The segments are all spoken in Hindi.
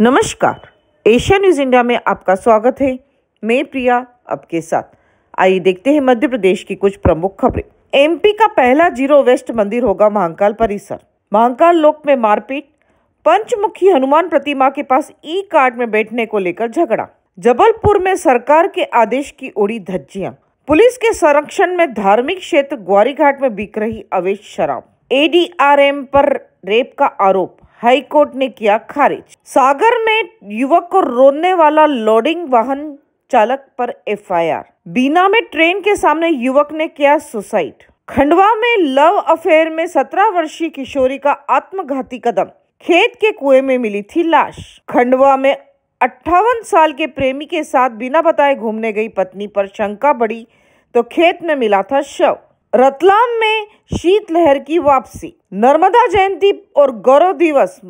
नमस्कार एशिया न्यूज इंडिया में आपका स्वागत है मैं प्रिया आपके साथ आइए देखते हैं मध्य प्रदेश की कुछ प्रमुख खबरें एमपी का पहला जीरो वेस्ट मंदिर होगा महाकाल परिसर महाकाल लोक में मारपीट पंचमुखी हनुमान प्रतिमा के पास ई कार्ड में बैठने को लेकर झगड़ा जबलपुर में सरकार के आदेश की उड़ी धज्जियां पुलिस के संरक्षण में धार्मिक क्षेत्र ग्वारीघाट में बिक रही अवैध शराब एडीआरएम पर रेप का आरोप हाईकोर्ट ने किया खारिज सागर में युवक को रोने वाला लोडिंग वाहन चालक पर एफआईआर बीना में ट्रेन के सामने युवक ने किया सुसाइड खंडवा में लव अफेयर में सत्रह वर्षीय किशोरी का आत्मघाती कदम खेत के कुएं में मिली थी लाश खंडवा में अट्ठावन साल के प्रेमी के साथ बिना बताए घूमने गई पत्नी पर शंका बढ़ी तो खेत में मिला था शव रतलाम में शीतलहर की वापसी नर्मदा जयंती और गौरव दिवस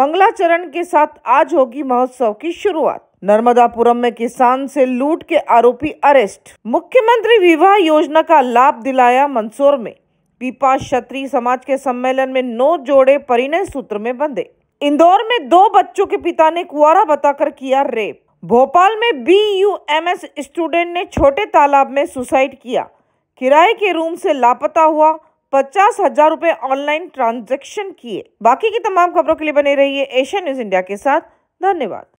मंगलाचरण के साथ आज होगी महोत्सव की शुरुआत नर्मदापुरम में किसान से लूट के आरोपी अरेस्ट मुख्यमंत्री विवाह योजना का लाभ दिलाया मंदसौर में पीपा क्षत्रिय समाज के सम्मेलन में नौ जोड़े परिणय सूत्र में बंधे इंदौर में दो बच्चों के पिता ने कुआरा बताकर किया रेप भोपाल में B U M S student ने छोटे तालाब में सुसाइड किया किराए के रूम से लापता हुआ पचास हजार रूपए ऑनलाइन ट्रांजेक्शन किए बाकी की तमाम खबरों के लिए बने रहिए एशिया न्यूज इंडिया के साथ धन्यवाद